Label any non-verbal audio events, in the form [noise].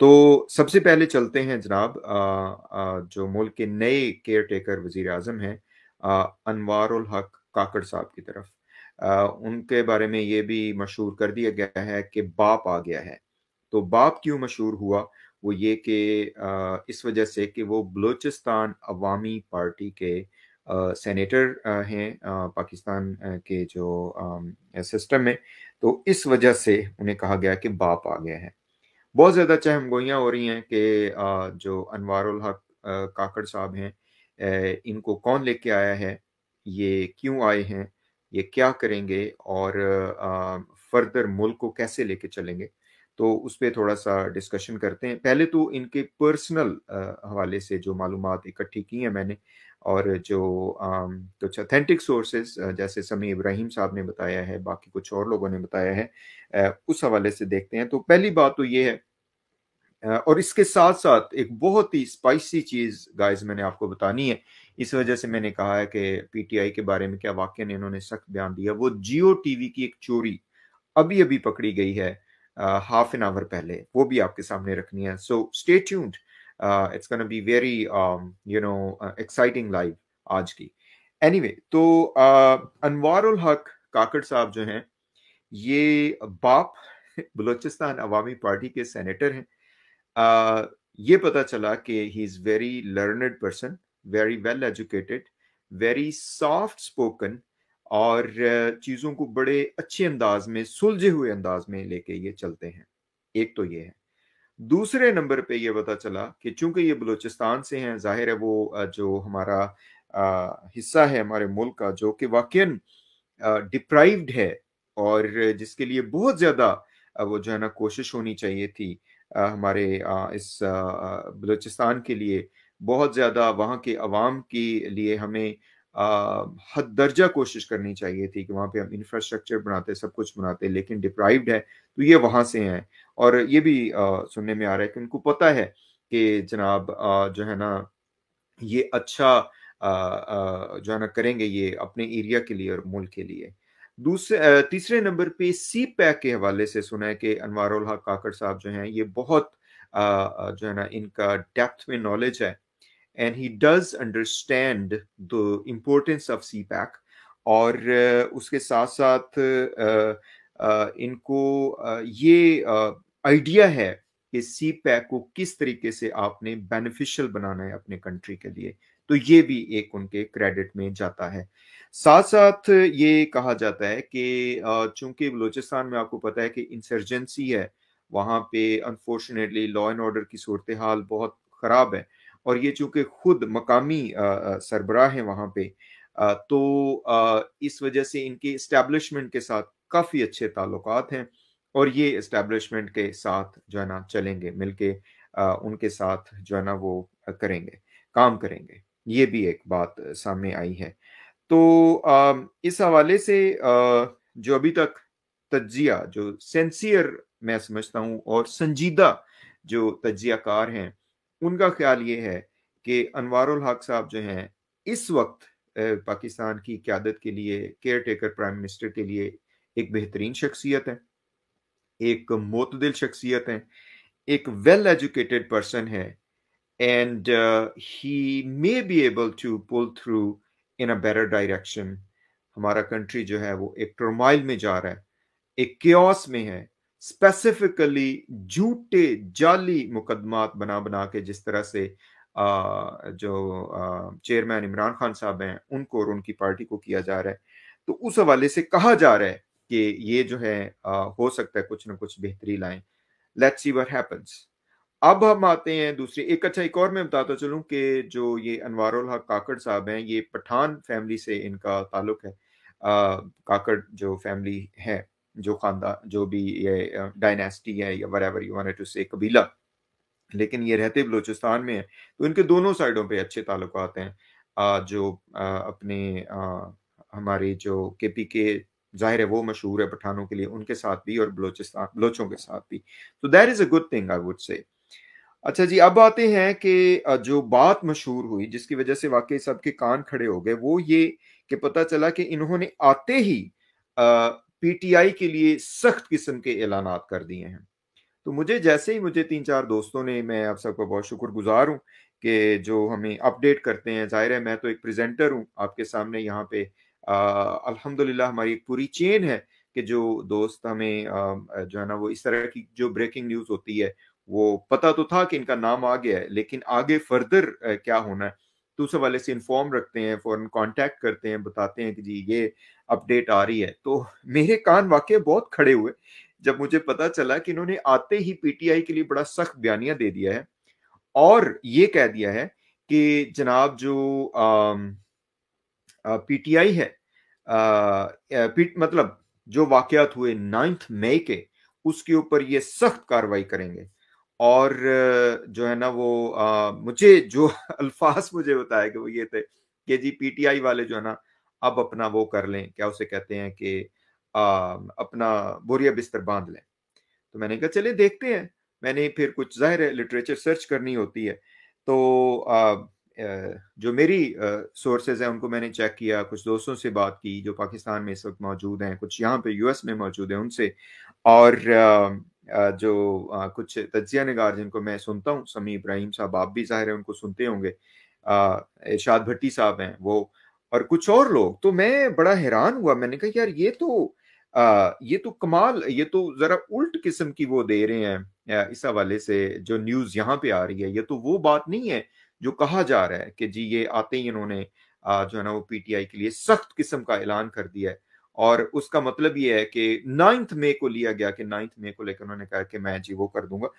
तो सबसे पहले चलते हैं जनाब जो मुल्क के नए केयर टेकर वजीर अजम हैं अनवार हक काकड़ साहब की तरफ आ, उनके बारे में ये भी मशहूर कर दिया गया है कि बाप आ गया है तो बाप क्यों मशहूर हुआ वो ये कि इस वजह से कि वो बलूचिस्तान अवामी पार्टी के सेनेटर हैं पाकिस्तान के जो सिस्टम में तो इस वजह से उन्हें कहा गया कि बाप आ गया है बहुत ज़्यादा चहमगोइयाँ हो रही हैं कि जो अनवारुल हक काकड़ साहब हैं इनको कौन लेके आया है ये क्यों आए हैं ये क्या करेंगे और फर्दर मुल्क को कैसे लेके चलेंगे तो उस पर थोड़ा सा डिस्कशन करते हैं पहले तो इनके पर्सनल हवाले से जो मालूम इकट्ठी की हैं मैंने और जो कुछ अथेंटिक सोर्सेज जैसे समी इब्राहिम साहब ने बताया है बाकी कुछ और लोगों ने बताया है उस हवाले से देखते हैं तो पहली बात तो ये है और इसके साथ साथ एक बहुत ही स्पाइसी चीज़ गाइस मैंने आपको बतानी है इस वजह से मैंने कहा है कि पीटीआई के बारे में क्या वाक्य ने इन्होंने सख्त बयान दिया वो जियो टीवी की एक चोरी अभी अभी पकड़ी गई है हाफ एन आवर पहले वो भी आपके सामने रखनी है so stay tuned it's gonna be very you know exciting live आज की एनी anyway, तो अनवार उल हक काकड़ साहब जो हैं ये बाप बलोचिस्तान अवामी पार्टी के सेनेटर हैं uh, ये पता चला कि he is very learned person very well educated very soft spoken और चीज़ों को बड़े अच्छे अंदाज में सुलझे हुए अंदाज में लेके ये चलते हैं एक तो ये है दूसरे नंबर पे ये पता चला कि चूंकि ये बलूचिस्तान से हैं जाहिर है वो जो हमारा हिस्सा है हमारे मुल्क का जो कि वाक़ डिप्राइव्ड है और जिसके लिए बहुत ज़्यादा वो जो है ना कोशिश होनी चाहिए थी हमारे इस बलूचिस्तान के लिए बहुत ज़्यादा वहाँ के अवाम के लिए हमें हद दर्जा कोशिश करनी चाहिए थी कि वहाँ पे हम इंफ्रास्ट्रक्चर बनाते सब कुछ बनाते लेकिन डिप्राइव्ड है तो ये वहां से हैं और ये भी सुनने में आ रहा है कि उनको पता है कि जनाब जो है ना ये अच्छा जो है ना करेंगे ये अपने एरिया के लिए और मुल्क के लिए दूसरे तीसरे नंबर पे सी पैक के हवाले से सुना है कि अनवर हक काकड़ साहब जो हैं ये बहुत जो है ना इनका डेप्थ में नॉलेज है and he does understand the importance of CPAC और uh, उसके साथ साथ uh, uh, इनको ये आइडिया है कि सी पैक को किस तरीके से आपने बेनिफिशियल बनाना है अपने कंट्री के लिए तो ये भी एक उनके क्रेडिट में जाता है साथ साथ ये कहा जाता है कि चूंकि बलूचिस्तान में आपको पता है कि इंसर्जेंसी है वहां पे अनफॉर्चुनेटली लॉ एंड ऑर्डर की सूरत हाल बहुत ख़राब है और ये चूंकि खुद मकामी सरबराह हैं वहां पे तो इस वजह से इनके इस्टेब्लिशमेंट के साथ काफ़ी अच्छे ताल्लुक हैं और ये इस्टेब्लिशमेंट के साथ जो है ना चलेंगे मिलके उनके साथ जो है ना वो करेंगे काम करेंगे ये भी एक बात सामने आई है तो इस हवाले से जो अभी तक तजिया जो सेंसियर मैं समझता हूँ और संजीदा जो कार हैं उनका ख्याल ये है कि अनवारुल हक साहब जो हैं इस वक्त पाकिस्तान की क्यादत के लिए केयर टेकर प्राइम मिनिस्टर के लिए एक बेहतरीन शख्सियत है एक मोतदिल शख्सियत है एक वेल एजुकेटेड पर्सन है and he may be able to pull through in a better direction हमारा कंट्री जो है वो एक टर्माइल में जा रहा है एक क्योस में है स्पेसिफिकली झूठे जाली मुकदमा बना बना के जिस तरह से आ, जो चेयरमैन इमरान खान साहब हैं उनको और उनकी पार्टी को किया जा रहा है तो उस हवाले से कहा जा रहा है कि ये जो है आ, हो सकता है कुछ ना कुछ बेहतरी लाएं लेट्स सी व्हाट हैपेंस अब हम आते हैं दूसरे एक अच्छा एक और मैं बताता चलूं कि जो ये अनवर हक काकड़ साहब हैं ये पठान फैमिली से इनका ताल्लुक है आ, काकड़ जो फैमिली है जो खानदान जो भी ये डायनेस्टी है या वरेवर यू वांटेड टू से कबीला लेकिन ये रहते बलूचिस्तान में है तो इनके दोनों साइडों पे अच्छे ताल्लुक हैं जो अपने हमारे जो के पी के जाहिर है वो मशहूर है पठानों के लिए उनके साथ भी और बलोचिस्तान बलोचों के साथ भी तो that is a good thing I would say अच्छा जी अब आते हैं कि जो बात मशहूर हुई जिसकी वजह से वाकई सबके कान खड़े हो गए वो ये कि पता चला कि इन्होंने आते ही पीटीआई के लिए सख्त किस्म के ऐलान कर दिए हैं तो मुझे जैसे ही मुझे तीन चार दोस्तों ने मैं आप सबका बहुत शुक्रगुजार हूँ कि जो हमें अपडेट करते हैं जाहिर है मैं तो एक प्रेजेंटर हूँ आपके सामने यहाँ पे अल्हम्दुलिल्लाह हमारी एक पूरी चेन है कि जो दोस्त हमें आ, जो है ना वो इस तरह की जो ब्रेकिंग न्यूज़ होती है वो पता तो था कि इनका नाम आ गया है लेकिन आगे फर्दर क्या होना है दूसरे वाले से इन्फॉर्म रखते हैं फ़ौर कॉन्टेक्ट करते हैं बताते हैं कि जी ये अपडेट आ रही है तो मेरे कान वाक्य बहुत खड़े हुए जब मुझे पता चला कि इन्होंने आते ही पीटीआई के लिए बड़ा सख्त बयानिया दे दिया है और ये कह दिया है कि जनाब जो पीटीआई है आ, पी, मतलब जो वाकयात हुए नाइन्थ मई के उसके ऊपर ये सख्त कार्रवाई करेंगे और जो है ना वो आ, मुझे जो [laughs] अल्फाज मुझे बताया कि वो ये थे कि जी पीटीआई वाले जो है ना अब अपना वो कर लें क्या उसे कहते हैं कि अपना बोरिया बिस्तर बांध लें तो मैंने कहा चले देखते हैं मैंने फिर कुछ जाहिर है लिटरेचर सर्च करनी होती है तो आ, जो मेरी सोर्सेज हैं उनको मैंने चेक किया कुछ दोस्तों से बात की जो पाकिस्तान में इस वक्त मौजूद हैं कुछ यहाँ पे यूएस में मौजूद हैं उनसे और जो कुछ तजिया नगार जिनको मैं सुनता हूँ समी इब्राहिम साहब आप भी ज़ाहिर है उनको सुनते होंगे इर्शाद भट्टी साहब हैं वो और कुछ और लोग तो मैं बड़ा हैरान हुआ मैंने कहा यार ये तो आ, ये तो कमाल ये तो ज़रा उल्ट किस्म की वो दे रहे हैं इस हवाले से जो न्यूज़ यहाँ पे आ रही है ये तो वो बात नहीं है जो कहा जा रहा है कि जी ये आते ही इन्होंने जो है ना वो पीटीआई के लिए सख्त किस्म का ऐलान कर दिया है और उसका मतलब ये है कि नाइन्थ मे को लिया गया कि नाइन्थ मे को लेकर उन्होंने कहा कि मैं जी वो कर दूंगा